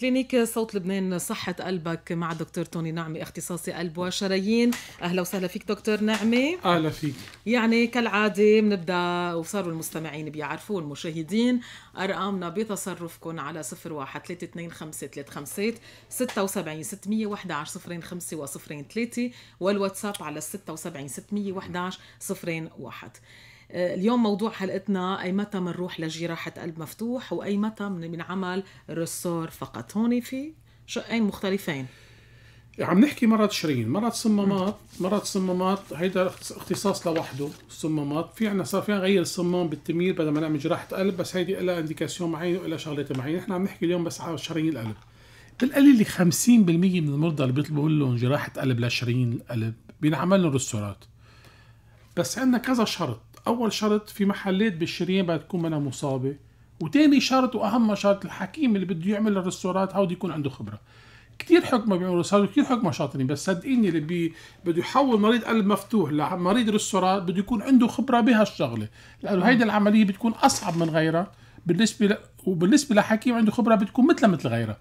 كلينيك صوت لبنان صحة قلبك مع دكتور توني نعمي اختصاصي قلب وشرايين أهلا وسهلا فيك دكتور نعمي أهلا فيك يعني كالعادة بنبدأ وصاروا المستمعين بيعرفوا المشاهدين أرقامنا بتصرفكم على 01 3253 76 611 05 و03 والواتساب على 76 611 01 آه، اليوم موضوع حلقتنا أي متى بنروح لجراحة قلب مفتوح وأي متى بنعمل رسار فقط هون في شقين مختلفين عم نحكي مرض شرايين مرض صمامات مرض صمامات هيدا اختصاص لوحده الصمامات في عنا صار فينا نغير الصمام بالتميير بدل ما نعمل جراحه قلب بس هيدي لها انديكاسيون معينه ولا شغلات معينه نحن عم نحكي اليوم بس على شرايين القلب بالقليل 50% من المرضى اللي بيطلبوا لهم جراحه قلب لشرايين القلب بينعمل لهم رستورات بس عندنا كذا شرط أول شرط في محلات بالشريان بدها تكون منها مصابة وتاني شرط وأهم شرط الحكيم اللي بده يعمل الريستورات هودي يكون عنده خبرة كثير حكمة بيعملوا صاروا كثير حكمة شاطرين بس صدقيني اللي بي بده يحول مريض قلب مفتوح لمريض ريستورات بده يكون عنده خبرة بهالشغلة لأنه هيدي العملية بتكون أصعب من غيرها بالنسبة ل... وبالنسبة لحكيم عنده خبرة بتكون مثلها مثل غيرها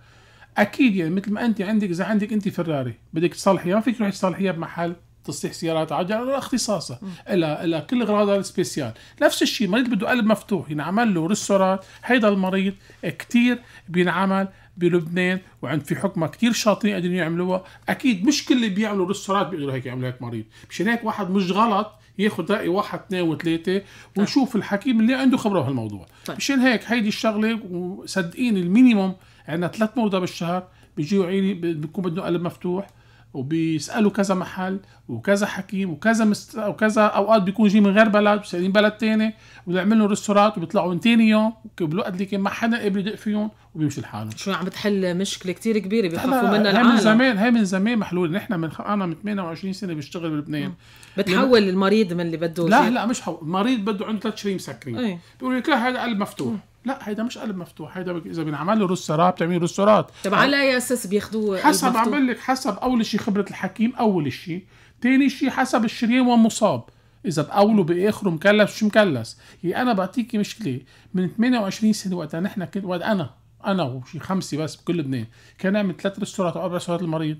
أكيد يعني مثل ما أنت عندك إذا عندك أنت فراري بدك تصلحيها ما فيك تروحي تصلحيها بمحل تصليح سيارات عجل على اختصاصه الى الى كل اغراضها السبيسيال نفس الشيء مريض بده قلب مفتوح ينعمل يعني له ريستورات هيدا المريض كثير بينعمل بلبنان وعند في حكمه كثير شاطرين قادرين يعملوها اكيد مش كل اللي بيعملوا ريستورات بيقدروا هيك يعملوا هيك مريض مشان هيك واحد مش غلط ياخذ راي واحد اثنين وثلاثه ونشوف طيب. الحكيم اللي عنده خبره بهالموضوع طيب. مشان هيك هيدي الشغله وصدقيني المينيموم عندنا ثلاث مرضى بالشهر بيجوا عيني بيكون بدهم قلب مفتوح وبيسالوا كذا محل وكذا حكيم وكذا مست... وكذا اوقات بيكون جاي من غير بلد وسايرين بلد تاني وبنعمل لهم ريستورات وبيطلعوا من تاني يوم بالوقت اللي كان ما حدا قبل يدق فيهم وبيمشي لحالهم شو عم بتحل مشكله كتير كبيره بيخافوا منها العالم هي من زمان هي من زمان محلول نحن من خ... انا من 28 سنه بشتغل بلبنان بتحول لما... المريض من اللي بده لا لا مش حول المريض بده عنده ثلاث سكرين مسكرين إيه. بيقولوا لك هذا قلب مفتوح لا هيدا مش قلب مفتوح هيدا اذا بنعمل له رستورات بتعمل رستورات طب على اي اساس بياخذوه حسب عم لك حسب اول شيء خبره الحكيم اول شيء ثاني شيء حسب الشريان وين مصاب اذا باوله باخره مكلس مش مكلس يعني انا بعطيكي مشكله من 28 سنه وقتها نحن كنت وقت انا انا وشي خمسه بس بكل لبنان كان نعمل ثلاث رستورات او اربع رستورات المريض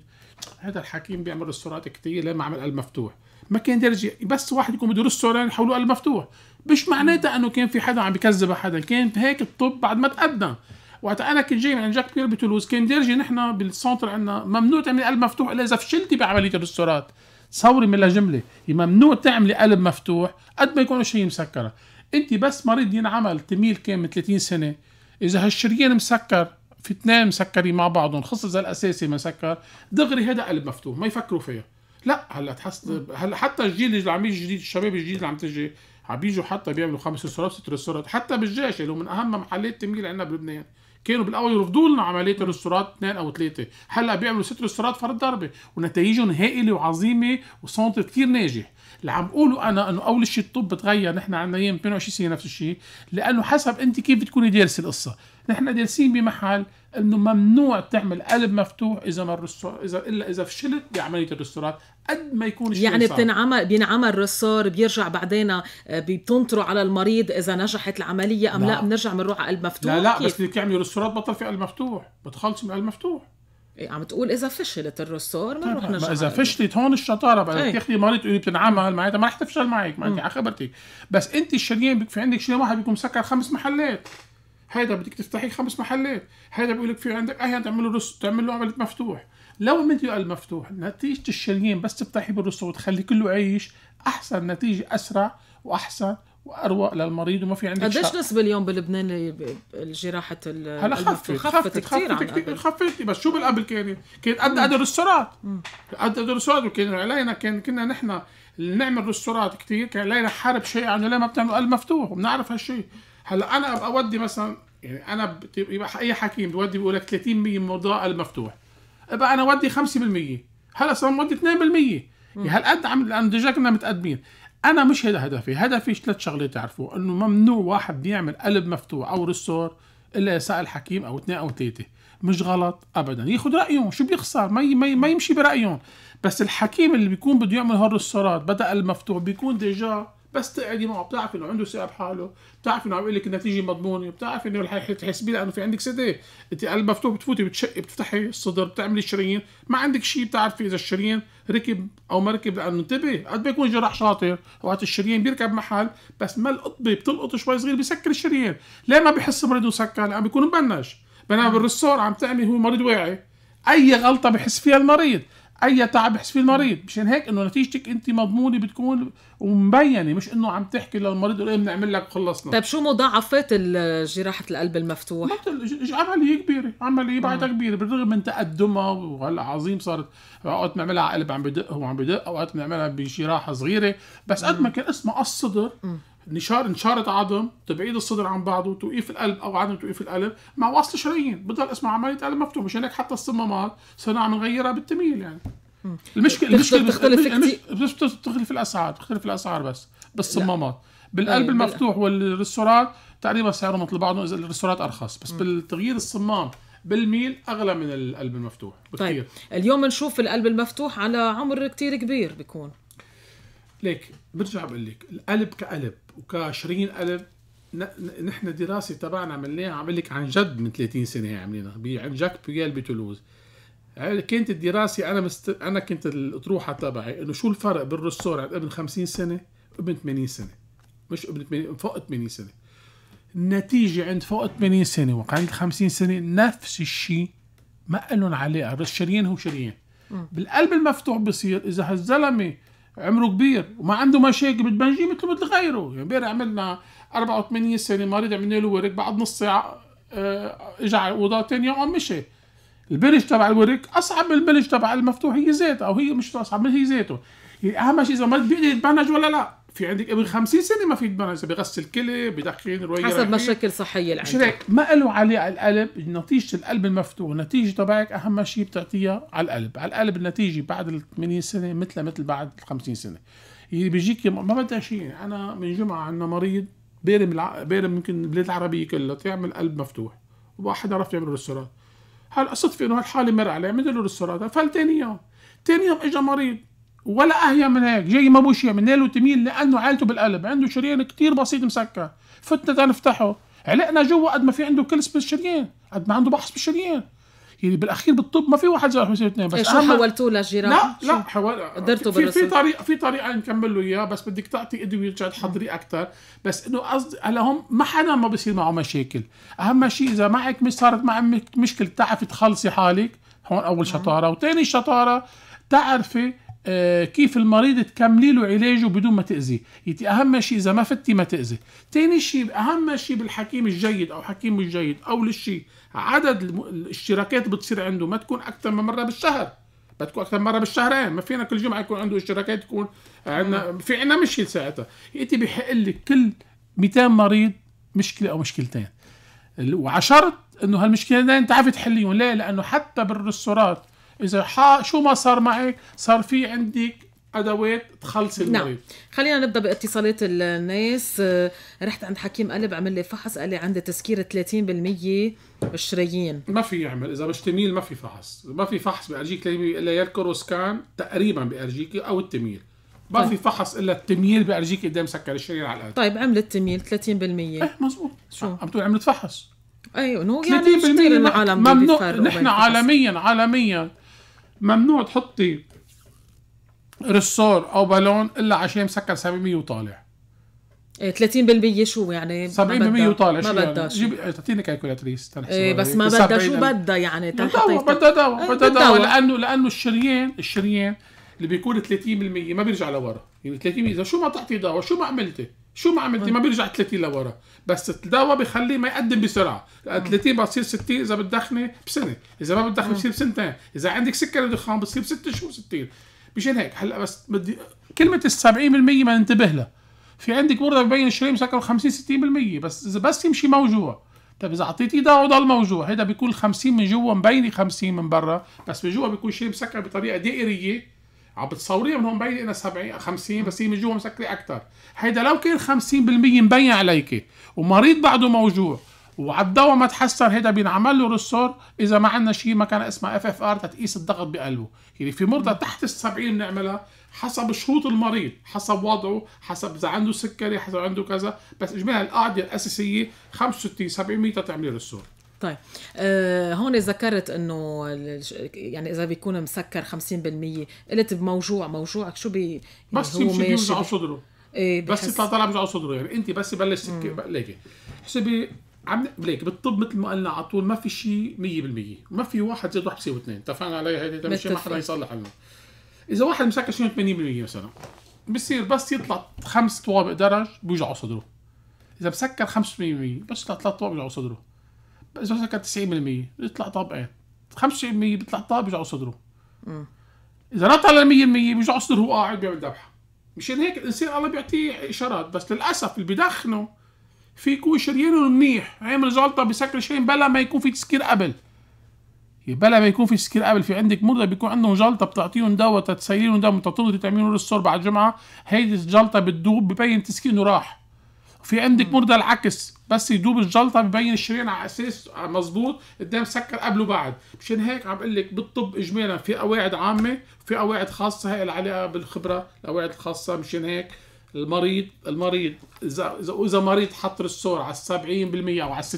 هذا الحكيم بيعمل رستورات كثير لما عمل قلب مفتوح ما كان درجة بس واحد يكون بده رستوران يحولوه قلب مفتوح مش معناتها انه كان في حدا عم بكذب حدا كان هيك الطب بعد ما تقدم وقت انا كنت جاي من عند جاك بير بتولوز كان درجه نحن بالسنتر عندنا ممنوع تعملي قلب مفتوح الا اذا فشلتي بعمليه الرستورات تصوري من الجمله ممنوع تعملي قلب مفتوح قد ما يكون شيء مسكره انت بس مريض ينعمل تميل كان من 30 سنه اذا هالشريان مسكر في اثنين مسكرين مع بعضهم خصوصا اذا الاساسي مسكر دغري هذا قلب مفتوح ما يفكروا فيها لا هلا تحس هلا حتى الجيل اللي عم يجي الجديد الشباب الجديد اللي عم تجي بيجوا حتى بيعملوا خمس ريستورات ست ريستورات حتى بالجيش اللي هو من اهم محلات تميل عندنا بلبنان كانوا بالاول يرفضوا لنا عمليه الريستورات اثنين او ثلاثه هلا بيعملوا ست ريستورات فرد ضربه ونتائجهم هائله وعظيمه وصوت كثير ناجح اللي عم بقوله انا انه اول شيء الطب تغير نحن عندنا ايام 22 سنه نفس الشيء لانه حسب انت كيف بتكوني دارسه القصه نحن جالسين بمحل انه ممنوع تعمل قلب مفتوح اذا ما الرسو... اذا الا اذا فشلت بعمليه الرستورات قد ما يكون الشيء يعني بتنعمل بينعمل رسور بيرجع بعدين آه، بتنطروا على المريض اذا نجحت العمليه ام لا, لا بنرجع بنروح على قلب مفتوح لا لا كيف؟ بس بدك تعملي رستورات بطل في قلب مفتوح بتخلصي من قلب مفتوح إيه عم تقول اذا فشلت الرستور ما طيب، رح نرجع اذا فشلت هون الشطاره بدك طيب. تاخذي مريض تقولي بتنعمل معناتها ما رح تفشل معك ما انت على خبرتك بس انت الشريان في عندك شريان واحد بيكون مسكر خمس محلات هذا بدك تفتحي خمس محلات هذا بيقول لك في عندك اه تعمل له تعمل له عمليه مفتوح لو مديو مفتوح نتيجه الشريان بس تفتحي بالرسوم وتخلي كله عيش احسن نتيجه اسرع واحسن واروق للمريض وما في عندك قديش نسبة اليوم بلبنان الجراحة هلا خفت خفت كثير خفت كثير خفت بس شو بالقبل كان كان قد قد الرسترات قد قد الرسترات وكان علينا كان كنا نحن نعمل رستورات كثير كان علينا حرب شيء عنه ليه ما بتعمل قلب مفتوح وبنعرف هالشيء هلا انا ابقى اودي مثلا يعني انا يبقى اي حكيم بيودي بيقول لك 30% من موضوع المفتوح ابقى انا اودي 5% هلا صار مودي 2% يعني هالقد عم الاندجاج اننا متقدمين انا مش هذا هدفي هدفي ثلاث شغلات تعرفوا انه ممنوع واحد يعمل قلب مفتوح او ريستور الا يسال حكيم او اثنين او ثلاثه مش غلط ابدا ياخذ رايهم شو بيخسر ما ما, ما يمشي برايهم بس الحكيم اللي بيكون بده يعمل هالرسورات بدا المفتوح بيكون ديجا بس تقعدي معه بتعرف انه عنده ثقه بحاله بتعرف انه عم يقول لك النتيجه مضمونه بتعرف انه تحسبي لانه في عندك سده إيه؟ انت قلب مفتوح بتفوتي بتشقي بتفتحي الصدر بتعملي شرايين ما عندك شيء بتعرفي اذا الشريان ركب او ما ركب لانه انتبه قد بيكون جراح شاطر وقت الشريان بيركب محل بس ما القطبه بتلقط شوي صغير بيسكر الشريان ليه ما بحس مريض وسكر لانه بيكون مبنش بينما بالرسور عم تعمل هو مريض واعي اي غلطه بحس فيها المريض اي تعب يحس فيه المريض مشان هيك انه نتيجتك انت مضمونه بتكون ومبينه مش انه عم تحكي للمريض ايه بنعمل لك خلصنا طيب شو مضاعفات جراحه القلب المفتوح؟ عمليه كبيره عمليه بعدها كبيره بالرغم من تقدمها وهلا عظيم صارت اوقات بنعملها على قلب عم بدق وعم بدق اوقات بنعملها بجراحه صغيره بس قد ما كان اسمها الصدر نشار نشارة عظم تبعيد الصدر عن بعضه توقيف القلب او عدم توقيف القلب مع وصل شرايين بضل اسمه عمليه قلب مفتوح مشان هيك حتى الصمامات صرنا عم نغيرها بالتميل يعني المشكله المشكله بتختلف المش... بتختلف الاسعار بتختلف الاسعار بس بالصمامات بالقلب لا. المفتوح والريستورات تقريبا سعره مثل بعضه اذا الريستورات ارخص بس بالتغيير الصمام بالميل اغلى من القلب المفتوح بكثير طيب اليوم نشوف القلب المفتوح على عمر كتير كبير بيكون ليك برجع بقول لك القلب كقلب وك 20000 نحن دراسه تبعنا عملناها عم لك عن جد من 30 سنه عملناها عند جاك بيال بتولوز كانت الدراسه انا مست... انا كنت الاطروحه تبعي انه شو الفرق بين الرسول عند ابن 50 سنه وابن 80 سنه مش ابن 80 فوق 80 سنه النتيجه عند فوق 80 سنه وعند 50 سنه نفس الشيء ما لهم علاقه بس شريان هو شريان بالقلب المفتوح بصير اذا هالزلمه عمره كبير وما عنده مشاكل بدنا مثل مثله مثل غيره يعني امبارح عملنا 84 سنه مريض عملنا له ورك بعد نص ساعه آه، اجى على الاوضه ثاني يوم مشي البلج تبع الورك اصعب من البلج تبع المفتوح هي ذاتها او هي مش اصعب من هي ذاته يعني اهم شيء اذا ما بيقدر يتبنج ولا لا في عندك ابن 50 سنه ما في دمان اذا بغسل كلى بدخين رويه حسب مشاكل صحيه اللي هيك ما قالوا عليه على القلب نتيجه القلب المفتوح نتيجه تبعك اهم شيء بتعطيها على القلب على القلب النتيجه بعد ال 80 سنه مثل مثل بعد ال 50 سنه اللي يعني بيجيك ما بدها شيء انا من جمعه عندنا مريض بيرم بيرم يمكن البلاد العربيه كلها تعمل قلب مفتوح واحد عرف يعمل ريستورات هلا صدفه انه هالحاله مر عليه عمل له ريستورات فل ثاني يوم ثاني يوم اجى مريض ولا اهيا من هيك جاي مابوشيا من نيلو تميل لانه عائلته بالقلب عنده شريان كتير بسيط مسكر فتنا نفتحه علقنا جوا قد ما في عنده كلس بالشريان قد ما عنده بحص بالشريان يعني بالاخير بالطب ما في واحد جرح بيصير اثنين بس إيه، شو حولتوه للجراحه؟ لا لا حول قدرته في, في طريقه في طريقه نكمل له اياها بس بدك تعطي ادويه يرجع تحضري اكثر بس انه قصدي هلا هم ما حدا ما بصير معه مشاكل اهم شيء اذا معك مش صارت معك مشكله تعرفي تخلصي حالك هون اول شطاره وثاني شطاره تعرفي آه، كيف المريض تكملي له علاجه بدون ما تاذيه يتي اهم شيء اذا ما فتي ما تاذي ثاني شيء اهم شيء بالحكيم الجيد او حكيم مش جيد او للشيء عدد الاشتراكات بتصير عنده ما تكون اكثر من مره بالشهر بتكون اكثر من مره بالشهرين ما فينا كل جمعه يكون عنده اشتراكات تكون عندنا في عندنا مشكله ساعتها انت بحق لك كل 200 مريض مشكله او مشكلتين وعشرت انه هالمشكلتين تعرفي تحليهم ليه لانه حتى بالرستورات اذا حا شو ما صار معك صار في عندك ادوات تخلص نعم. المريض نعم خلينا نبدا باتصالات الناس آه، رحت عند حكيم قلب عمل لي فحص قال لي عندي تسكير 30% بالشرايين ما في يعمل اذا مش تميل ما في فحص ما في فحص بيرجيك الا يا الكروسكان تقريبا بيرجيك او التميل ما طيب. في فحص الا التمييل بيرجيك قدام سكر الشرايين على القلب طيب عملت تمييل 30% ايه مزبوط شو عم تقول عملت فحص ايوه نو يعني كثير العالم ممنوع نحن عالميا عالميا ممنوع تحطي رسور او بالون الا عشان مسكر 700 وطالع 30% إيه، شو يعني 70% وطالع ما يعني؟ إيه، بدها شو يعني؟ اعطيني كالكولاتريس ايه بس ما بدها شو بدها يعني دواء بدها دواء بدها دواء لانه لانه الشريان الشريان اللي بيكون 30% ما بيرجع لورا يعني 30 اذا شو ما تعطي دواء شو ما عملتي شو ما عملتي ما بيرجع 30 لورا بس الدواء بخليه ما يقدم بسرعه 30 بتصير 60 اذا بتدخني بسنه اذا ما بتدخني بصير بسنتين اذا عندك سكر ودخان بتصير بست شهور 60 مشان هيك هلا بس بدي كلمه ال 70% ما ننتبه لها في عندك مرضى ببين شوي مسكر 50 60% بس اذا بس يمشي موجوع طيب اذا اعطيتي دواء وضل موجوع هيدا بيكون 50 من جوا مبينه 50 من برا بس من جوا بيكون شيء مسكر بطريقه دائريه عم بتصوريها من هون مبين انها 70 50 بس هي من جوا مسكره اكثر هيدا لو كان 50% مبين عليك ومريض بعده موجوع وعلى الدواء ما تحسن هيدا بينعمل له رستور اذا ما عندنا شيء ما كان اسمها اف اف ار تقيس الضغط بقلبه يعني في مرضى تحت ال 70 بنعملها حسب شروط المريض حسب وضعه حسب اذا عنده سكري حسب عنده كذا بس اجمالا القاعده الاساسيه 65 70 تعملي رستور طيب أه هون ذكرت انه يعني اذا بيكون مسكر 50% قلت بموجوع موجوعك شو بي يعني بس هو يمشي بيوجع صدره ايه بس يطلع طالع بيوجع صدره يعني انت بس بلش ليك ليكي حسبي عم ليك بالطب مثل ما قلنا على طول ما في شيء 100% ما في واحد زائد واحد بيساوي اثنين اتفقنا علي هيدي مش ما حدا يصلح لنا اذا واحد مسكر 80% مثلا بصير بس يطلع خمس طوابق درج بيوجعوا صدره اذا مسكر 5% بس يطلع ثلاث طوابق بيوجعوا صدره اذا كانت 90% بيطلع طابقين إيه؟ 95% بيطلع طابق بيوجعوا صدره اذا نط على 100% بيوجعوا صدره وهو قاعد بيعمل ذبحه مشان هيك الانسان الله بيعطيه اشارات بس للاسف اللي بدخنه في يكون شريانه منيح عامل زلطه بسكر شيء بلا ما يكون في تسكير قبل يعني بلا ما يكون في سكير قبل في عندك مرضى بيكون عندهم جلطه بتعطيهم دواء تتسيلهم دواء بتعطيهم تعملوا ريستور بعد جمعه هيدي الجلطه بتدوب ببين تسكينه راح في عندك مرضى العكس بس يدوب الجلطه ببين الشريان على اساس مظبوط قدام سكر قبل وبعد مشان هيك عم بقول لك بالطب اجمالا في قواعد عامه في قواعد خاصه هي العلاقه بالخبره القواعد الخاصه مشان هيك المريض المريض اذا اذا مريض حط رسور على 70% او على 60%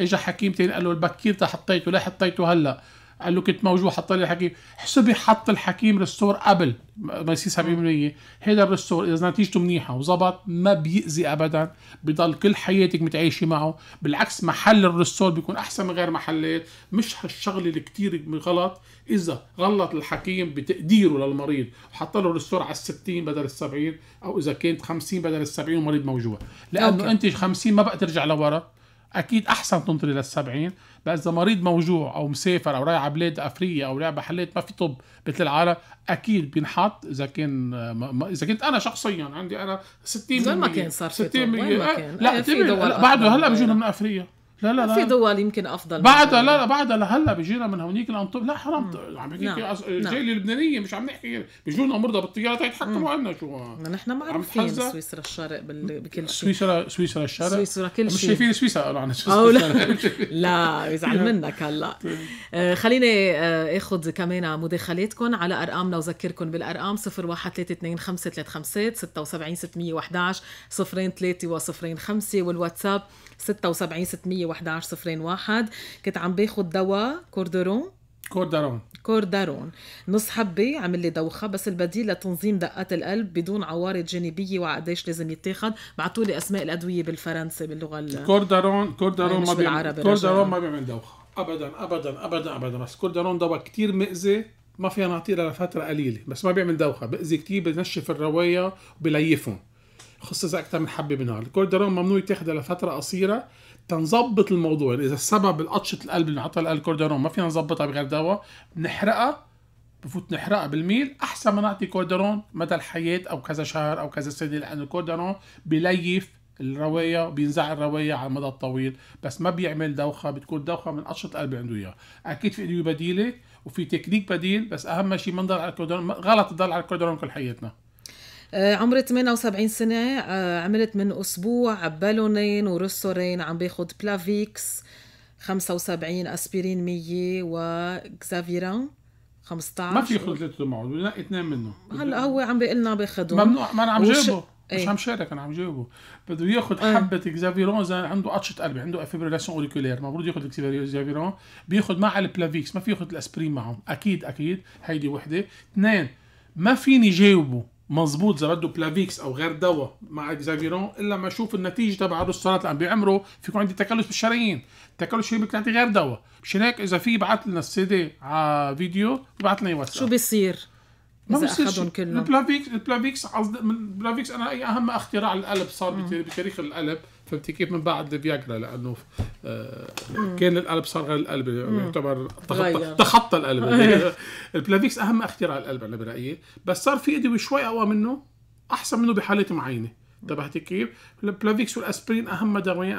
اجى حكيم تاني قال له البكير حطيته ليه حطيته هلا قال له كنت موجوع حط لي الحكيم حسبي حط الحكيم ريستور قبل ما يصير 70% هذا الريستور اذا نتيجته منيحه وزبط ما بيأذي ابدا بضل كل حياتك متعايشه معه بالعكس محل الريستور بيكون احسن من غير محلات مش هالشغله اللي كثير غلط اذا غلط الحكيم بتقديره للمريض وحط له الريستور على ال 60 بدل ال 70 او اذا كانت 50 بدل ال 70 ومريض موجوع لانه أوكي. انت 50 ما بقى ترجع لورا اكيد احسن تنطري لل 70 بقى اذا مريض موجوع او مسافر او رايح على بلاد افريقيا او رايح محلات ما في طب مثل العالم اكيد بينحط اذا كان ما اذا كنت انا شخصيا عندي انا 60 زي ما كان صار في 60 طب. ما آه، كان. لا, آه، لا بعده هلا بيجونا من افريقيا لا لا لا في دول يمكن افضل بعد لا لا بعدها لهلا بيجينا من هونيك الانطب لا حرام عم بحكيك نعم. نعم. جاي اللبنانيه مش عم نحكي بيجونا مرضى بالطياره تيتحكموا عنا شو ما نحن ما نحكي سويسرا الشرق بال... بكل شيء سويسرا سويسرا الشرق سويسرا كل شيء مش شايفين سويسرا قالوا عن سويسرا لا بيزعل منك هلا طيب. آه، خليني آه، اخذ كمان مداخلاتكم على ارقامنا وذكركم بالارقام 0132535 76611 03 وصفرين خمسه والواتساب 76 11 صفرين واحد كنت عم باخذ دواء كوردرون كوردرون كوردرون نص حبة عمل لي دوخة بس البديل لتنظيم دقات القلب بدون عوارض جانبية وقديش لازم يتاخد بعتوا لي أسماء الأدوية بالفرنسي باللغة الكوردرون كوردرون ما بيعمل كوردرون ما بيعمل دوخة أبدا أبدا أبدا أبدا بس كوردرون دواء كتير مأذي ما فيها نعطيه لفترة قليلة بس ما بيعمل دوخة بأذي كتير بنشف الرواية وبليفهم خصص أكثر من حبة بنهار الكوردرون ممنوع يتاخذ لفترة قصيرة تنظبط الموضوع اذا السبب القطشه القلب اللي حطها الكوردرون ما فينا نظبطها بغير دواء بنحرقها بفوت نحرقها بالميل احسن ما نعطي كوردرون مدى الحياه او كذا شهر او كذا سنه لانه الكوردرون بليف الروايه بينزع الروايه على المدى الطويل بس ما بيعمل دوخه بتكون دوخه من قشره القلب عنده اياها اكيد في ادويه بديله وفي تكنيك بديل بس اهم شيء ما نضل على الكوردرون غلط نضل على الكوردرون كل حياتنا آه، عمري 78 سنة آه، عملت من أسبوع بالونين ورسورين عم باخد بلافيكس 75 أسبرين 100 وكزافيران 15 ما في ياخذ ثلاثة معه بنقي اثنين منهم هلا هو عم بيقول لنا باخذهم ممنوع ما انا عم وش... وش... مش ايه؟ عم شارك انا عم جاوبه بده ياخذ آه. حبه اكزافيرون اذا عنده قطشه قلب عنده افيبريلاسيون اوريكولير المفروض ياخذ اكزافيرون بياخذ مع البلافيكس ما في ياخذ الاسبرين معهم اكيد اكيد هيدي وحده اثنين ما فيني جاوبه مضبوط اذا بده بلافيكس او غير دواء مع اكزافيرون الا ما اشوف النتيجه تبع هذا السرطان اللي عم بيعمره فيكون عندي تكلس بالشرايين التكلس الشرايين بتعطي غير دواء مشان هيك اذا في يبعث لنا السي دي على فيديو يبعث لنا واتساب شو بيصير؟ ما بصير كلهم البلافيكس البلافيكس قصدي البلافيكس انا اهم اختراع للقلب صار بتاريخ القلب فهمتي كيف من بعد فياجرا لانه آه، كان القلب صار غير القلب يعني يعتبر تخطى, تخطى القلب يعني البلافيكس اهم اختراع القلب انا برايي بس صار في ادويه شوي اقوى منه احسن منه بحالات معينه انتبهتي كيف؟ البلافيكس والاسبرين اهم دوايين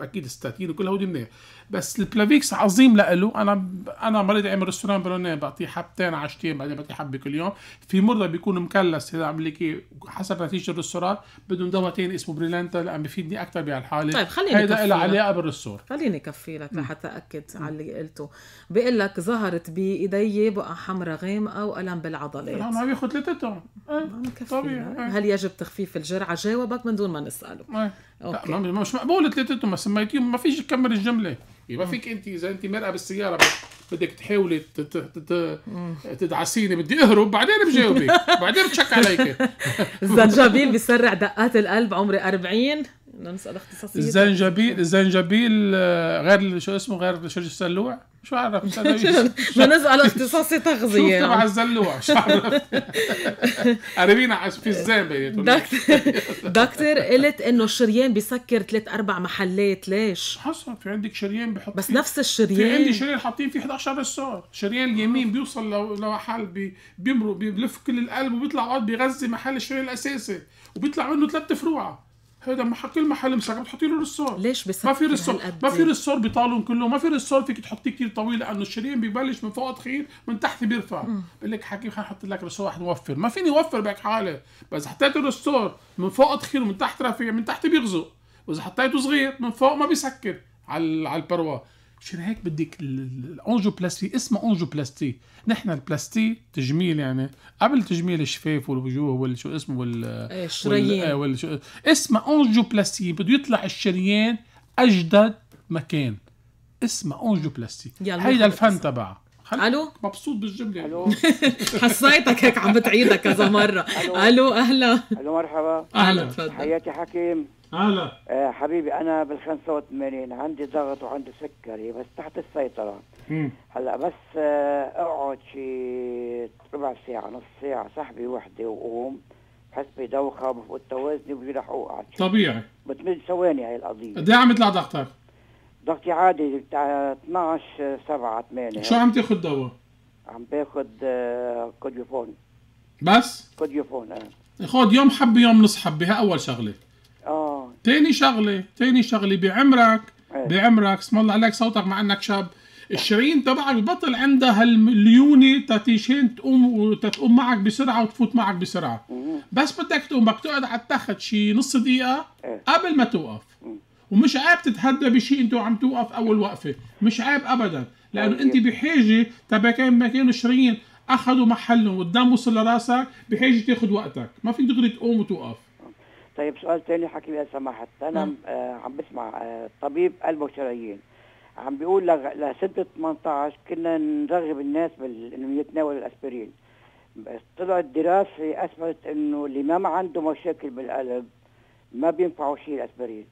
اكيد الستاتين وكل هودي منيح بس البلافيكس عظيم لإله انا انا مريض عمل ريستوران بلوني بعطيه حبتين عشتين بعدين بعطيه حبه كل يوم في مرضى بيكون مكلس اذا عم لك حسب نتيجه الريستوران بدهم دواء ثاني اسمه بريلانتا لان بفيدني اكثر بهالحاله طيب خليني هيدا له علاقه بالريستور خليني كفي لك لحتى اكد على اللي قلته بقول لك ظهرت بايدي بقى حمراء غامقه والم بالعضلات ما بياخذ إيه، ثلاثتهم طبيعي إيه. هل يجب تخفيف الجرعه جاوبك من دون ما نساله ما. اوكي مش مقبول ثلاثتهم ما سميتيهم ما فيش تكمل الجمله ما فيك انت اذا انت مرقه بالسياره بدك تحاولي تدعسيني بدي اهرب بعدين بجاوبك بعدين بتشك عليك زنجبيل بيسرع دقات القلب عمري 40 بدنا نسال الزنجبيل الزنجبيل آه، غير شو اسمه غير شرج السلوع شو عرف بدنا نسال اختصاصي تغذية شو تبع الزلوع شو قريبين في الزين دكتور دكتور قلت انه الشريان بيسكر ثلاث اربع محلات ليش؟ حصل في عندك شريان بحط بس نفس الشريان في عندي شريان حاطين فيه 11 السعر شريان اليمين بيوصل لمحل بيمرق بيلف كل القلب وبيطلع بيغذي محل الشريان الاساسي وبيطلع منه ثلاث فروعه هذا كل محل مسكر بتحطي له رصاص ليش بس ما في رصاص ما في رصاص بيطالون كله ما في رصاص فيك تحطيه كثير طويل لانه الشريان ببلش من فوق تخين من تحت بيرفع بقول لك حكي خلينا نحط لك رصاص رح نوفر ما فيني اوفر بهيك حاله بس حطيت الرصاص من فوق تخين ومن تحت رفيع من تحت بيغزق واذا حطيته صغير من فوق ما بيسكر على على البروه مشان هيك بدك الانجيوبلاستي اسمها انجيوبلاستي نحن البلاستي تجميل يعني قبل تجميل الشفاف والوجوه والشو شو اسمه وال إيه، الشريان إيه، وال... شو... اسمها انجيوبلاستي بده يطلع الشريان اجدد مكان اسمها انجيوبلاستي هيدا الفن تبعها الو مبسوط بالجمله الو حسيتك هيك عم بتعيدها كذا مره الو اهلا الو مرحبا اهلا تفضل حياتي حكيم هلا آه حبيبي انا بال 85 عندي ضغط وعندي سكري بس تحت السيطره مم. هلا بس آه اقعد شي ربع ساعه نص ساعه سحبه وحده وقوم بحس بدوخه بفوت توازني وبجي رح اوقع طبيعي بتمد ثواني هي القضيه قد ايه عم يطلع ضغطك؟ ضغطي عادي بتاع 12 7 8 شو عم تاخذ دواء؟ عم باخذ آه، كوديوفون بس؟ كوديوفون اه خذ يوم حبه يوم نص حبه هي اول شغله تاني شغله تاني شغله بعمرك إيه. بعمرك اسم الله عليك صوتك مع انك شاب الشرايين تبعك بطل عندها هالمليونه تتيشين تقوم وتتقوم معك بسرعه وتفوت معك بسرعه بس بدك تقوم بدك تقعد على التخت شي نص دقيقه إيه. قبل ما توقف ومش عيب تتهدى بشيء انت عم توقف اول وقفه مش عيب ابدا لانه طيب. انت بحاجه تبع كان مكان الشرايين اخذوا محلهم والدم وصل لراسك بحاجه تاخذ وقتك ما فيك دغري تقوم وتوقف طيب سؤال ثاني حكي لي سماحة أنا م. آه، عم بسمع آه، طبيب قلب وشرايين عم بيقول لسنة 18 كنا نرغب الناس بال... انه يتناولوا الاسبرين طلعت دراسة اثبتت انه اللي ما عنده مشاكل بالقلب ما بينفعوا شيء الاسبرين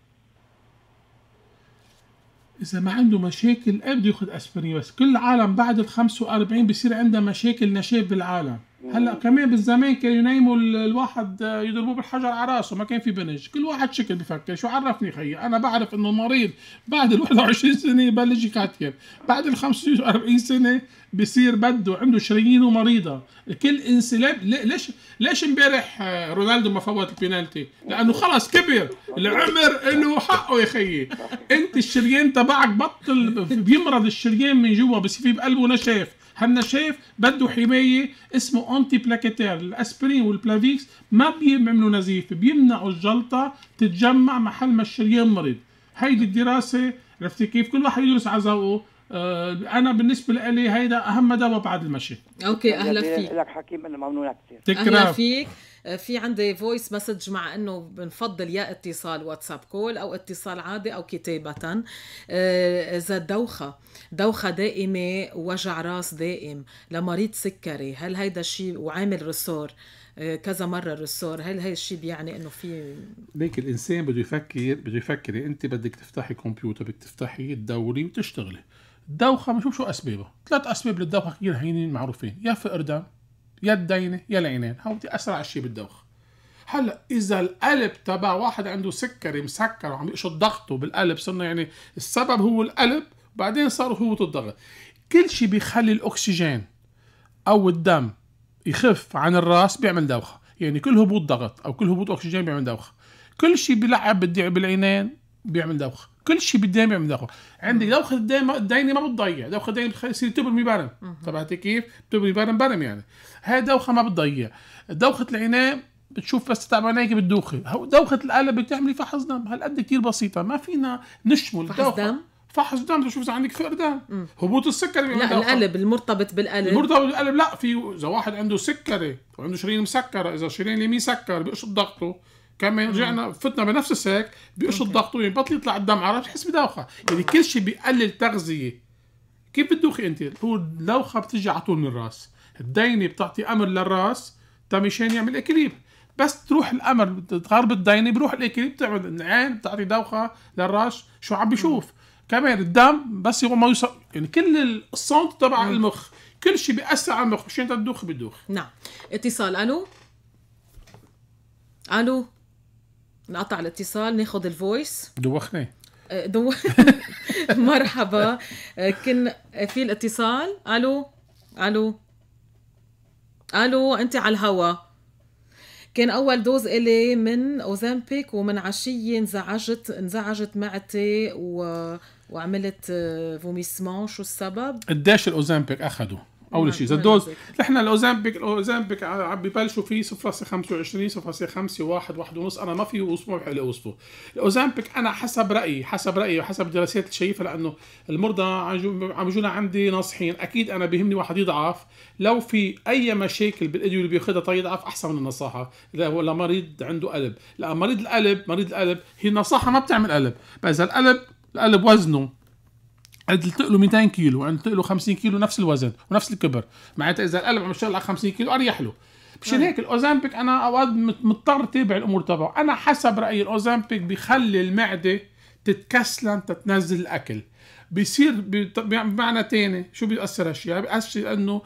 إذا ما عنده مشاكل قد ياخذ أسبرين بس كل العالم بعد ال 45 بصير عندها مشاكل نشاب بالعالم هلا كمان بالزمان كانوا ينيموا الواحد آه، يضربوه بالحجر على راسه ما كان في بنج كل واحد شكل بفكر شو عرفني خيي انا بعرف انه المريض بعد ال 21 سنه ببلش يكتف بعد ال 45 سنه بصير بده عنده شرايين مريضه كل انسلاب ليش ليش امبارح آه، رونالدو ما فوت البينالتي لانه خلص كبر العمر له حقه يا خيي انت الشريان تبعك بطل بيمرض الشريان من جوا بصير في بقلبه نشاف هلا شايف بده حمايه اسمه انتي بلاكيتير الاسبرين والبلافيكس ما بيعملوا نزيف بيمنعوا الجلطه تتجمع محل ما الشريان مريض هيدي الدراسه عرفتي كيف كل واحد يدرس على ذوقه آه، انا بالنسبه لي هيدا اهم دواء بعد المشي اوكي اهلا فيك لك حكيم انه ممنوع كثير اهلا فيك آه، في عندي فويس مسج مع انه بنفضل يا اتصال واتساب كول او اتصال عادي او كتابه آه، اذا دوخة دوخه دائمه وجع راس دائم لمريض سكري هل هيدا الشيء وعامل رسور آه، كذا مره الرسور هل هي الشيء بيعني انه في ليك الانسان بده يفكر بده يفكري انت بدك تفتحي كمبيوتر بدك تفتحي تدوري وتشتغلي الدوخه بنشوف شو اسبابها ثلاث اسباب للدوخه كثير هينين معروفين يا فقر دم يا الدينه يا العينين هودي اسرع شيء بالدوخ هلا اذا القلب تبع واحد عنده سكري مسكر وعم يقشط ضغطه بالقلب صرنا يعني السبب هو القلب بعدين صار هو الضغط كل شيء بيخلي الاكسجين او الدم يخف عن الراس بيعمل دوخه يعني كل هبوط ضغط او كل هبوط اكسجين بيعمل دوخه كل شيء بيلعب بالعينين بيعمل دوخه كل شيء بالدين بيعمل دوخه عندي دوخه الدين الديني ما بتضيع دوخه الدين بتصير تبرمي برم تبعتي كيف تبرم برم برم يعني هاي دوخه ما بتضيع دوخه العناء بتشوف بس تعبان هيك بتدوخي دوخه القلب بتعملي فحص دم هالقد كثير بسيطه ما فينا نشمل فحص دوخة. دم فحص دم تشوف اذا عندك فقر دم هبوط السكري لا القلب المرتبط بالقلب المرتبط بالقلب لا في اذا واحد عنده سكري وعنده شرايين مسكره اذا شرايين اليمين سكر بيقشط ضغطه كمان رجعنا فتنا بنفس السيك بيقش الضغط بطل يطلع الدم على بتحس بدوخه يعني كل شيء بيقلل تغذيه كيف بتدوخي انت هو اللوخه بتجي على طول من الراس الدينه بتعطي امر للراس مشان يعمل اكليب بس تروح الامر تغرب الدينه بروح الاكليب بتعمل العين بتعطي دوخه للراس شو عم بيشوف كمان الدم بس يوم ما يوصل يعني كل الصوت تبع المخ كل شيء بيأثر على المخ مشان تدوخ بدوخ نعم اتصال الو الو انقطع الاتصال ناخذ الفويس دوخني أه، دو مرحبا أه، كن في الاتصال الو الو الو انت على الهوا كان اول دوز الي من اوزامبيك ومن عشيه انزعجت انزعجت معتي و... وعملت فوميسمون أه، شو السبب قديش الاوزامبيك اخذوا اول شيء اذا الدوز نعم، نعم. نحن الاوزامبيك الاوزامبيك عم ببلشوا فيه 0.25 0.5 1 ونص انا ما في وصفه ما بحاول اوصفه الاوزامبيك انا حسب رايي حسب رايي وحسب الدراسات اللي شايفها لانه المرضى عم يجونا عندي ناصحين اكيد انا بيهمني واحد يضعف لو في اي مشاكل بالادويه اللي بياخذها تيضعف طيب احسن من النصاحه لمريض عنده قلب لا مريض القلب مريض القلب هي النصاحه ما بتعمل قلب بس القلب القلب وزنه عدلت له 200 كيلو عند له 50 كيلو نفس الوزن ونفس الكبر معناتها اذا القلب عم يشتغل على 50 كيلو اريح له مشان نعم. هيك الاوزامبيك انا اوقات مضطر تابع الامور تبعه انا حسب رايي الاوزامبيك بخلي المعده تتكسلن تتنزل الاكل بيصير يعني بمعنى تاني شو بيأثر هالشيء؟ يعني بيأثر انه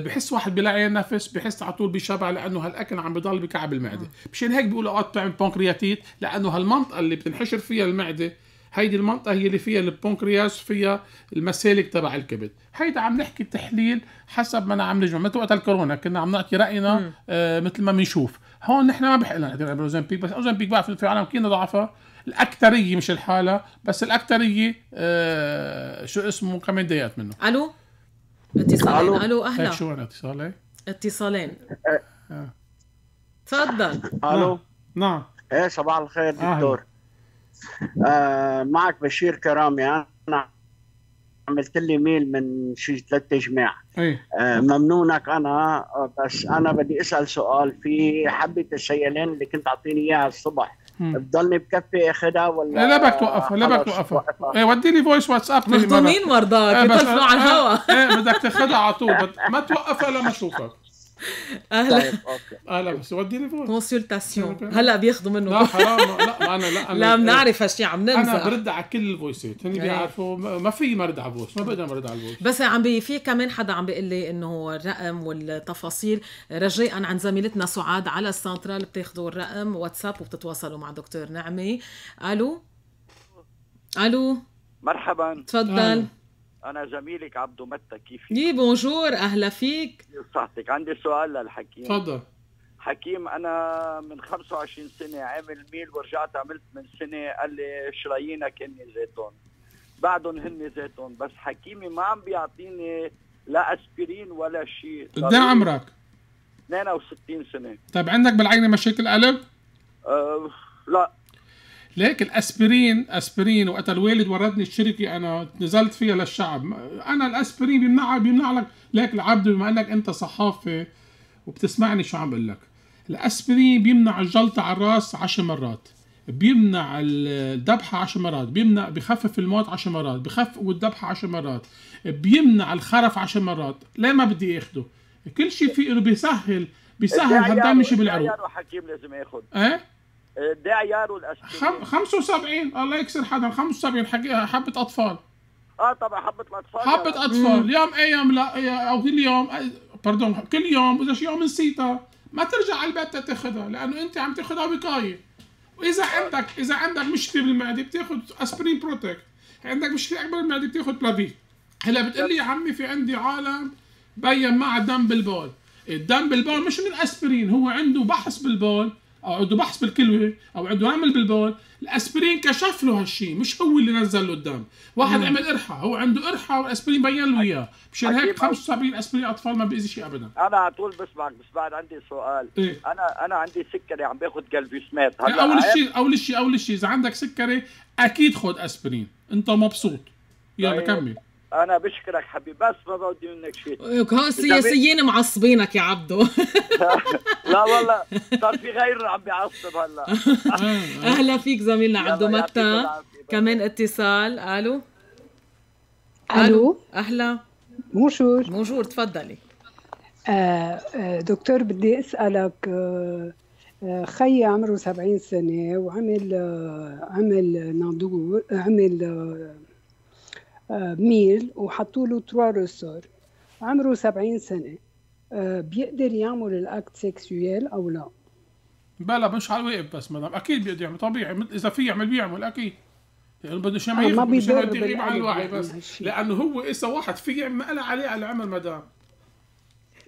بحس واحد بلاقي نفس بحس على طول بشبع لانه هالاكل عم بضل بكعب المعده، نعم. مشان هيك بيقولوا اوقات بتعمل بونكرياتيت لانه هالمنطقه اللي بتنحشر فيها المعده هيدي المنطقه هي اللي فيها البنكرياس فيها المسالك تبع الكبد هيدا عم نحكي تحليل حسب ما انا عم نجمع متى وقت الكورونا كنا عم نعطي راينا آه مثل ما بنشوف هون نحن ما بحق لنا نعطي الاوزمبيك بس الاوزمبيك بعرف في عالم كثير ضعفه الاكثريه مش الحاله بس الاكثريه آه شو اسمه كمان ديات منه الو اتصالين الو, اهلا طيب، شو انا اتصال هيك؟ اتصالين آه. تفضل الو نعم. نعم ايه صباح الخير دكتور آه، معك بشير كرامي يعني انا عملت لي ميل من شي ثلاث جماع أيه. آه، ممنونك انا بس انا بدي اسال سؤال في حبه السيالين اللي كنت اعطيني اياها الصبح بضلني بكفي اخذها ولا لا لا بدك توقفها لا بدك توقفها ايه وديني فويس واتساب مصدومين مرضاك إيه، يطلعوا على إيه، الهواء ايه بدك تاخذها على طول ما توقفها لما اشوفك اهلا طيب اهلا بس ودي لي كونسلتاسيون هلا بياخذوا منه لا حرام لا ما انا لا انا لا بنعرف هالشيء عم ننسى انا برد على كل الفويسات هن إيه. بيعرفوا ما في مرد على الفويس ما بقدر مرد على الفويس بس عم بي في كمان حدا عم بيقول لي انه الرقم والتفاصيل رجاء عن زميلتنا سعاد على السنترال بتاخذوا الرقم واتساب وبتتواصلوا مع دكتور نعمي الو الو مرحبا تفضل أهلا. انا زميلك عبدو متى كيف يي إيه، بونجور اهلا فيك صحتك عندي سؤال للحكيم تفضل حكيم انا من 25 سنه عامل ميل ورجعت عملت من سنه قال لي شرايينك هن زيتون بعدهم هن زيتون بس حكيمي ما عم بيعطيني لا اسبرين ولا شيء قد إيه عمرك؟ 62 سنه طيب عندك بالعينه مشاكل قلب؟ أه لا لهيك الاسبرين اسبرين وقت الوالد وردني الشركه انا نزلت فيها للشعب انا الاسبرين بيمنع بيمنع لك ليك العبد بما انك انت صحافه وبتسمعني شو عم بقول لك الاسبرين بيمنع الجلطه على الراس 10 مرات بيمنع الذبحة 10 مرات بيمنع بخفف الموت 10 مرات بخفف والذبحة 10 مرات بيمنع الخرف 10 مرات ليه ما بدي اخده كل شيء فيه انه بيسهل بيسهل إيه، هالدم مش إيه، بالعروق حكيم لازم ياخذ ايه داعيار والاشكال 75 الله يكسر حدا 75 حقيقه حبه اطفال اه طبعا حبه الاطفال حبه اطفال يوم ايام لا او كل يوم باردون كل يوم واذا شي يوم نسيتها ما ترجع على البيت تاخذها لانه انت عم تاخذها وقايه واذا عندك اذا عندك مشكله بالمعده بتاخذ اسبرين بروتكت عندك مشكله اكبر بالمعده بتاخذ بلافي هلا بتقول لي يا عمي في عندي عالم بين مع دم بالبول الدم بالبول مش من اسبرين هو عنده بحث بالبول او عنده بحث بالكلوي او عنده عمل بالبول الاسبرين كشف له هالشيء مش هو اللي نزل له الدم واحد مم. عمل قرحه هو عنده قرحه والاسبرين بين له اياه مشان هيك 75 اسبرين اطفال ما بيأذي شيء ابدا انا على طول بسمعك بس بعد عندي سؤال إيه؟ انا انا عندي سكري عم باخذ جلفيسمات إيه، هلا اول شيء اول شيء اول شيء اذا عندك سكري اكيد خذ اسبرين انت مبسوط يلا طيب. كمل انا بشكرك حبيبي بس ما بدي منك شيء هون أيوة، السياسيين معصبينك يا عبدو لا والله صار في غير عم بيعصب هلا اهلا فيك زميلنا عبدو متى كمان اتصال الو الو اهلا بونجور بونجور تفضلي آه، آه، دكتور بدي اسالك آه، خيي عمره 70 سنه وعمل عمل نادور عمل آه، ميل وحطوا له تروا روسور عمره 70 سنه آه، بيقدر يعمل الاكت سيكسويل او لا بلا مش على الواقف بس مدام اكيد بيقدر يعمل طبيعي اذا في يعمل بيعمل اكيد لانه بده شيء آه، ما بده يغيب عن الوعي يعني بس لانه هو اسا واحد في ما عليه على العمل مدام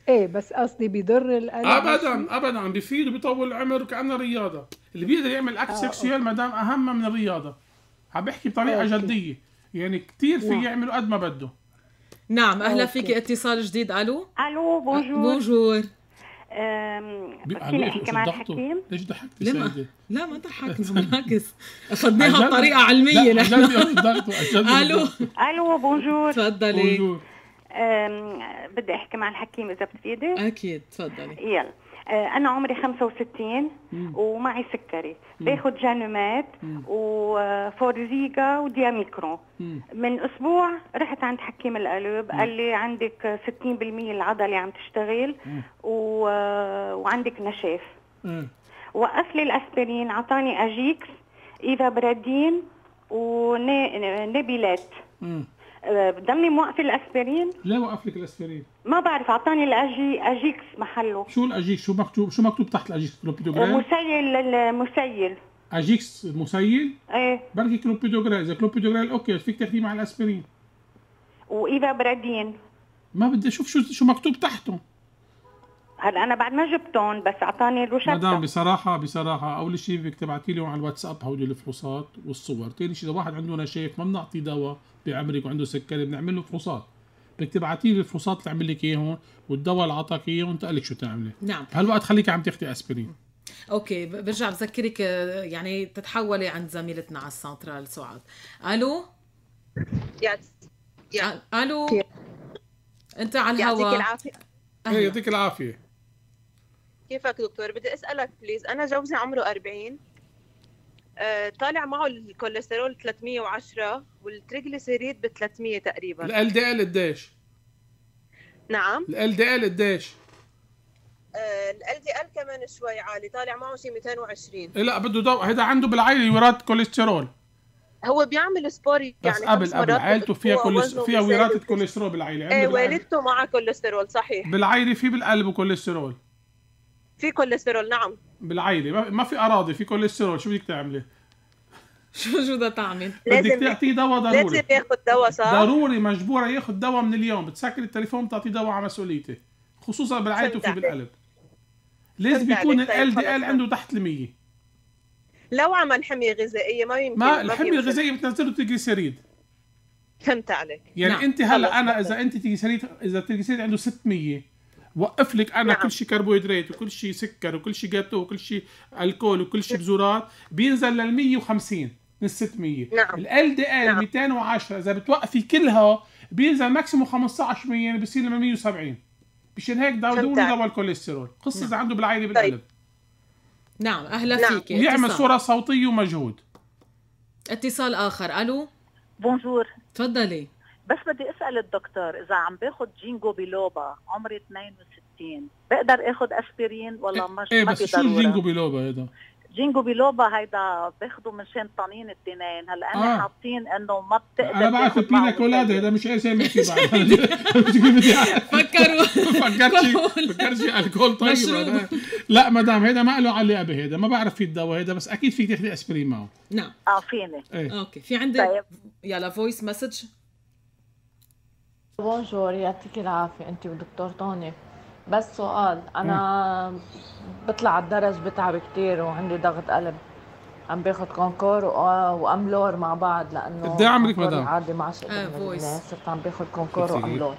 ايه بس قصدي بيضر القلب ابدا ابدا بيفيد وبيطول العمر وكانه رياضه اللي بيقدر يعمل اكت آه سيكسويل مدام اهم من الرياضه عم بحكي بطريقه آه جديه يعني كثير في نعم. يعملوا قد ما بده نعم اهلا فيك اتصال جديد الو الو بونجور بونجور في كمان الحكيم ليش ضحكتي لما لا ما ضحكنا بالعكس اخذناها بطريقه علميه نحن الو الو بونجور تفضلي بونجور بدي احكي مع الحكيم اذا بتفيدي اكيد تفضلي يلا آه، انا عمري 65 ومعي سكري باخذ جانومات وفورزيجا ودياميكرون من اسبوع رحت عند حكيم القلب قال لي عندك 60% العضله عم تشتغل و... وعندك نشاف وقف لي الاسبرين اعطاني اجيكس اذا برادين ونبيلات بضلني آه، موقفه الاسبرين؟ ليه وقف لك الاسبرين؟ ما بعرف اعطاني الاجي اجيكس محله شو الاجيكس شو مكتوب شو مكتوب تحت الاجيكس كلوبيدوغرام مسيل المسيل اجيكس مسيل ايه بركي كلوبيدوغرام اذا كلوبيدوغرام اوكي فيك تاخذيه مع الاسبرين وايفا برادين ما بدي اشوف شو شو مكتوب تحته هلا انا بعد ما جبتهم بس اعطاني الروشته مدام بصراحه بصراحه اول شيء بدك تبعتي لي على الواتساب هودي الفحوصات والصور، ثاني شيء اذا واحد عنده نشايف ما بنعطيه دواء بعمرك وعنده سكري بنعمل له فحوصات بدك لي الفحوصات اللي عمل لك اياهم والدواء اللي عطاك اياه وانت قال لك شو تعملي نعم هالوقت خليك عم تاخذي اسبرين اوكي برجع بذكرك آه، يعني تتحولي عند زميلتنا على السنترال سعاد الو يس الو انت على الهواء يعطيك العافيه إيه، يعطيك العافيه كيفك دكتور بدي اسالك بليز انا جوزي عمره 40 آه، طالع معه الكوليسترول 310 والتريجليسيريد ب 300 تقريبا ال دي ال قديش؟ نعم ال دي آه، ال قديش؟ ال دي ال كمان شوي عالي طالع معه شي 220 إيه، لا بده دو... هيدا عنده بالعائله وراثه كوليسترول هو بيعمل سبوري يعني بس قبل قبل عائلته فيها كوليسترول فيها وراثه كوليسترول بالعائله ايه والدته معها كوليسترول صحيح بالعائله في بالقلب كوليسترول في كوليسترول نعم بالعائله ما في اراضي في كوليسترول شو بدك تعملي؟ شو شو بدها تعمل؟ بدك تعطيه دواء ضروري لازم ياخذ دواء صح؟ ضروري مجبوره ياخذ دواء من اليوم بتسكر التليفون بتعطيه دواء على مسؤوليته خصوصا بالعائله وفي بالقلب لازم يكون طيب، ال دي ال عنده تحت ال 100 لو عمل حميه غذائيه ما يمكن ما الحميه الغذائيه بتنزله تريجليسيريد فهمت عليك يعني نعم. انت هلا انا اذا انت تريجليسيريد اذا تريجليسيريد عنده 600 وقف لك انا نعم. كل شيء كربوهيدرات وكل شيء سكر وكل شيء جاتو وكل شيء الكول وكل شيء بذورات بينزل لل 150 لل 600 نعم ال دي ال 210 اذا بتوقفي كلها بينزل ماكسيمو 15 يعني بصير 170 مشان هيك ضروري دواء الكوليسترول قصه اذا نعم. عنده بالعائله طيب. بالقلب نعم اهلا نعم. فيك ويعمل صوره صوتيه ومجهود اتصال اخر الو بونجور تفضلي بس بدي اسال الدكتور اذا عم باخذ جينجو بيلوبا عمري 62 بقدر اخذ اسبرين ولا إيه، مش ايه ما بس شو جينجو بيلوبا هيدا؟ جينجو بيلوبا هيدا باخذه من شان طنين التنين هلا انا آه. حاطين انه ما بتقدر انا بعرف بينا كولادا هيدا مش اسامي في بعد فكروا فكرت فكرت في الكول طيب مشروب. لا مدام هيدا ما له علاقه بهيدا ما بعرف في الدواء هيدا بس اكيد فيك تاخذي اسبرين معه نعم اه فيني ايه. اوكي في عندك طيب. يلا فويس مسج بونجور يعطيك العافية أنت والدكتور طوني بس سؤال أنا بطلع على الدرج بتعب كتير وعندي ضغط قلب عم باخذ كونكور واملور مع بعض لانه قد ايه عمرك مدام؟ عادي مع شيء آه، فويس صرت عم باخذ كونكور واملور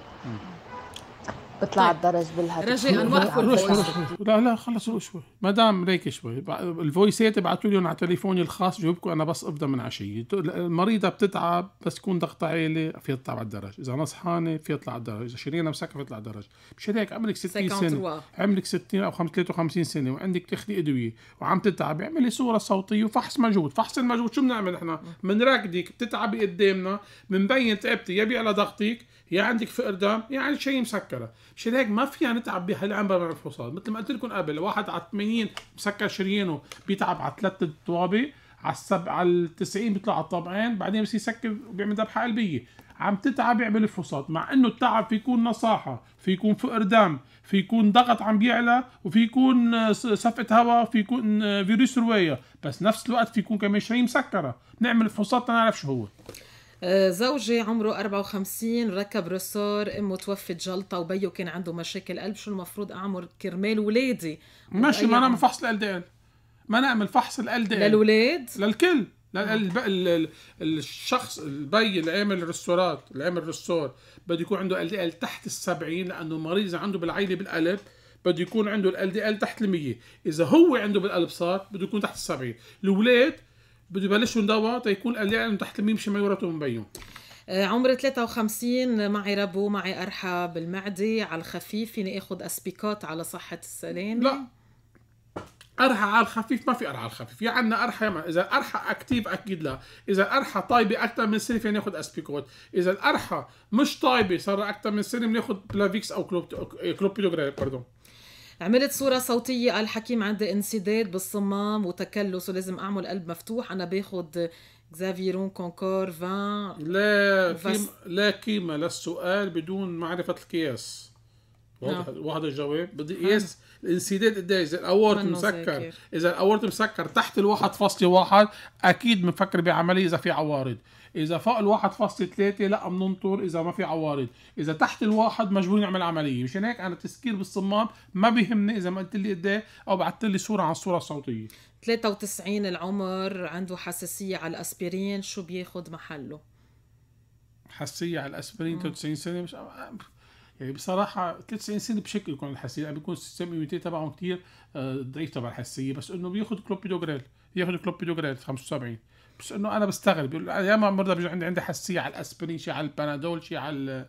بطلع طيب. الدرج بالهاتف رجاء وقفوا لا لا خلصوا شوي ما دام ليك شوي الفويسات ابعثوا لي على تليفوني الخاص جاوبكم انا بس افضى من عشيه المريضه بتتعب بس تكون ضغط عالي في تطلع على الدرج اذا نصحانه في تطلع على الدرج اذا شرينا مسكه في تطلع على الدرج مش هيك عمرك 60 سنه عمرك 60 او 53 سنه وعندك تاخذي ادويه وعم تتعب اعملي صوره صوتيه وفحص مجهود فحص المجهود شو بنعمل احنا بنراكدك بتتعبي قدامنا بنبين تعبتي يا على ضغطك يا عندك فقر دم يا عندك شيء مسكره مشان هيك ما فينا نتعب بهالعنبر مع الفحوصات مثل ما قلت لكم قبل واحد على 80 مسكر شريانه بيتعب على ثلاث طوابق على السب... على ال 90 بيطلع على الطابعين بعدين بصير يسكر وبيعمل ذبحه قلبيه عم تتعب يعمل الفحوصات مع انه التعب في يكون نصاحه في يكون فقر دم في يكون ضغط عم بيعلى وفي يكون صفقه هواء في يكون فيروس روايه بس نفس الوقت في يكون كمان شيء مسكره بنعمل الفحوصات تنعرف شو هو آه، زوجي عمره 54 ركب رسور امه توفت جلطه وبيه كان عنده مشاكل قلب شو المفروض اعمل كرمال ولادي ماشي ما نعمل فحص ال دي ال إيه؟ ما نعمل فحص ال دي ال إيه؟ للولاد للكل آه. الشخص البي اللي عامل ريستورات اللي عامل ريستور بده يكون عنده ال دي ال إيه؟ تحت ال 70 لانه مريض عنده بالعيله بالقلب بده يكون عنده ال دي ال تحت ال 100 اذا هو عنده بالقلب صار بده يكون تحت ال 70 الاولاد بده يبلشوا دواء تيكون قليل انه تحت الميم شي ما يورطوا من بيهم آه، عمري 53 معي ربو معي قرحة بالمعدة على الخفيف فيني اخذ اسبيكات على صحة السلين لا قرحة على الخفيف ما في قرحة على الخفيف يا عندنا عنا يا إذا أرحى أكتيف أكيد لا إذا أرحى طيبة أكثر من سنة فينا ناخذ أسبيكوت إذا الأرحى مش طيبة صار أكثر من سنة بناخذ بلافيكس أو كلوب كلوبيدوغريل باردون عملت صورة صوتية قال حكيم عندي انسداد بالصمام وتكلس ولازم أعمل قلب مفتوح أنا باخد زافيرون كونكور فان لا كيم لا قيمة للسؤال بدون معرفة القياس واضح نعم. واضح الجواب بدي نعم. قياس الانسداد قد ايه اذا الاورت مسكر اذا الاورت مسكر تحت ال 1.1 اكيد بنفكر بعمليه اذا في عوارض اذا فوق الواحد فاصل ثلاثة لا بننطر اذا ما في عوارض اذا تحت الواحد مجبور نعمل عملية مشان هيك انا تسكير بالصمام ما بيهمني اذا ما قلت لي قد إيه، او بعثت لي صورة عن الصورة الصوتية 93 العمر عنده حساسية على الاسبرين شو بياخد محله حساسية على الاسبرين 93 سنة مش يعني بصراحة 93 سنة بشكل يكون الحساسية يعني بيكون السيستم الإيمونيتي تبعهم كثير آه، ضعيف تبع الحساسية بس إنه بياخد كلوبيدوغريل ياخذ كلوبيدوغريل 75 بس انه انا بستغرب ياما مرضى بيجي عندي عندي حساسيه على الاسبرين شي على البنادول شي على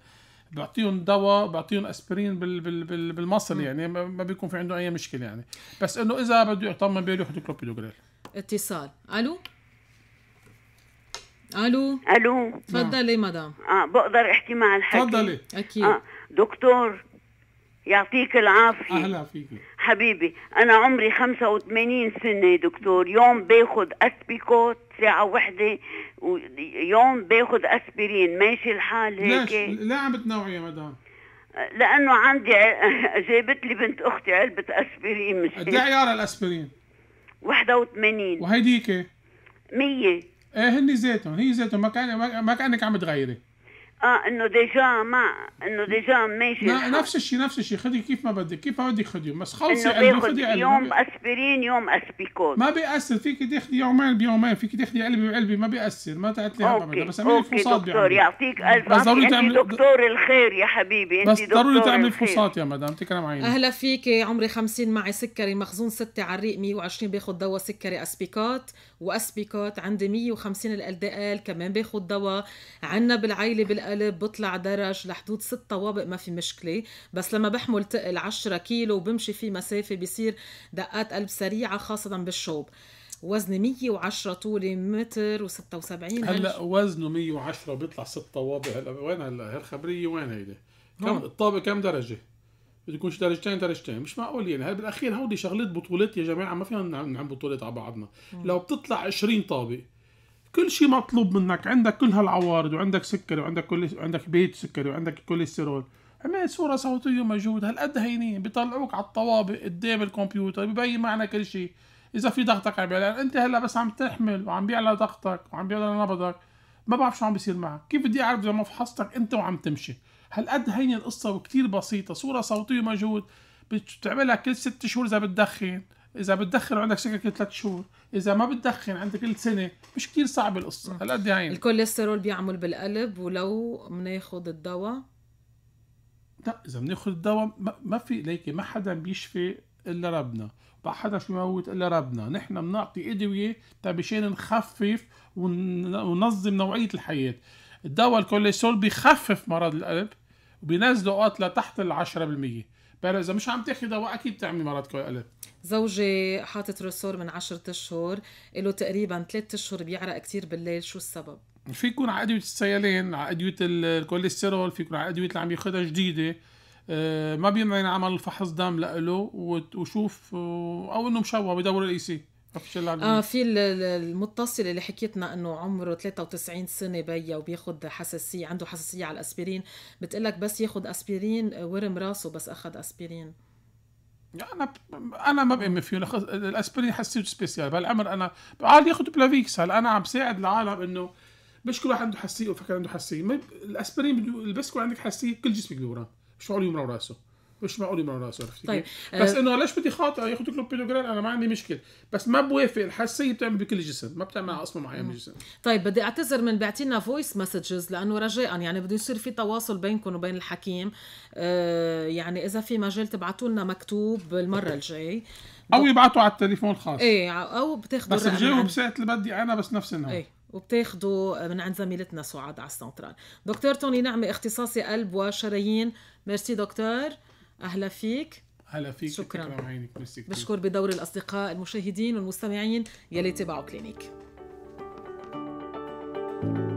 بعطيهم دواء بعطيهم اسبرين بال بال بال بالمصل يعني ما بيكون في عنده اي مشكله يعني بس انه اذا بده يطمن بيروح ياخذ اتصال الو الو الو تفضلي مدام اه بقدر احكي مع الحكي تفضلي اكيد آه. دكتور يعطيك العافية أهلا فيك حبيبي أنا عمري 85 سنة دكتور يوم باخذ أسبيكوت ساعه وحدة ويوم باخذ أسبرين ماشي الحال هيك ليش لا عم بتنوعي يا مدام لأنه عندي جابت لي بنت أختي علبة أسبرين مش قد إيه عيار الأسبرين؟ 81 وهيديك 100 ايه هن زيتهم هي زيتهم ما كان ما كانك عم تغيري اه انه ديجا ما انه ديجا ماشي نفس الشيء نفس الشيء خدي كيف ما بدك كيف ما بدك خديهم بس خلصي انه خدي يوم اسبرين يوم اسبيكول ما بيأثر فيك تاخذي يومين بيومين فيك تاخذي علبه بعلبه ما بيأثر ما تعتلي ابدا بس اعملي فحوصات دكتور يعطيك الف بس ضروري تعملي دكتور الخير يا حبيبي انت بس ضروري تعملي فحوصات يا مدام تكرم عيني اهلا فيك عمري 50 معي سكري مخزون 6 عريق 120 باخذ دواء سكري اسبيكات واسبيكات عندي 150 ال ال كمان باخذ دواء عندنا بالعائله بال قلب بطلع درج لحدود ست طوابق ما في مشكله بس لما بحمل تقل 10 كيلو وبمشي في مسافه بصير دقات قلب سريعه خاصه بالشوب وزني 110 طولي متر و76 هلا وزنه 110 بيطلع ست طوابق هلا وين هلا هالخبريه وين هيدي؟ كم نعم. الطابق كم درجه؟ بده يكون درجتين درجتين مش معقول يعني هل بالاخير هودي شغلات بطولات يا جماعه ما فينا نعمل بطولات على بعضنا لو بتطلع 20 طابق كل شيء مطلوب منك عندك كل هالعوارض وعندك سكري وعندك كل عندك بيت سكري وعندك كوليسترول عملت صوره صوتيه موجود هالقد هينين بيطلعوك على الطوابق قدام الكمبيوتر ببين معنا كل شيء اذا في ضغطك عم بيعلى انت هلا بس عم تحمل وعم بيعلى ضغطك وعم بيعلى نبضك ما بعرف شو عم بيصير معك كيف بدي اعرف اذا ما فحصتك انت وعم تمشي هالقد هينه القصه وكتير بسيطه صوره صوتيه موجود بتعملها كل ست شهور اذا بتدخن اذا بتدخن عندك شكل ثلاث شهور اذا ما بتدخن عندك كل سنه مش كثير صعبه القصه هلا قد عيني الكوليسترول بيعمل بالقلب ولو بناخذ الدواء لا اذا بناخذ الدواء ما في ليكي ما حدا بيشفي الا ربنا ما حدا في موت الا ربنا نحن بنعطي ادويه مشان نخفف وننظم نوعيه الحياه الدواء الكوليسترول بيخفف مرض القلب وبينزله اوقات لتحت ال 10% بيرا اذا مش عم تاخذها دواء اكيد بتعمل مرض قلب زوجي حاطط رسور من 10 اشهر له تقريبا 3 اشهر بيعرق كثير بالليل شو السبب في يكون على ادويه السيلين على ادويه الكوليسترول في يكون على ادويه اللي عم ياخذها جديده آه، ما بينعمل فحص دم له وشوف او انه مشوه بدور الاي سي اه في المتصل اللي حكيتنا انه عمره 93 سنه بيا وبياخذ حساسيه عنده حساسيه على الاسبرين بتقلك بس ياخذ اسبرين آه، ورم راسه بس اخذ اسبرين انا انا ما بامن فيه لخص... الاسبرين حسيته سبيسيال بهالامر انا عادي ياخذ بلافيكس هلا انا عم ساعد العالم انه مش كل واحد عنده حساسيه وفكر عنده حساسيه الاسبرين بده بس يكون عندك حساسيه كل جسمك بيورم شعور يمرض راسه مش معقول يبقى وراها صرف طيب بس آه، انه ليش بدي خاطر ياخذ لك بيدوجرال انا ما عندي مشكله بس ما بوافق الحساسيه بتعمل بكل الجسم ما بتعمل على مع معين بالجسم طيب بدي اعتذر من بيعطينا فويس مسجز لانه رجاء يعني بده يصير في تواصل بينكم وبين الحكيم آه يعني اذا في مجال تبعتوا لنا مكتوب المره الجاي او يبعتوا على التليفون الخاص ايه او بتاخذوا بس بجاوب ساعه اللي بدي انا بس نفس النهار ايه وبتاخذوا من عند زميلتنا سعاد على السنترال دكتور توني نعمة اختصاصي قلب وشرايين ميرسي دكتور أهلا فيك اهلا فيك شكرا عينك بشكر بدور الأصدقاء المشاهدين والمستمعين يلي تابعوا كلينيك thank you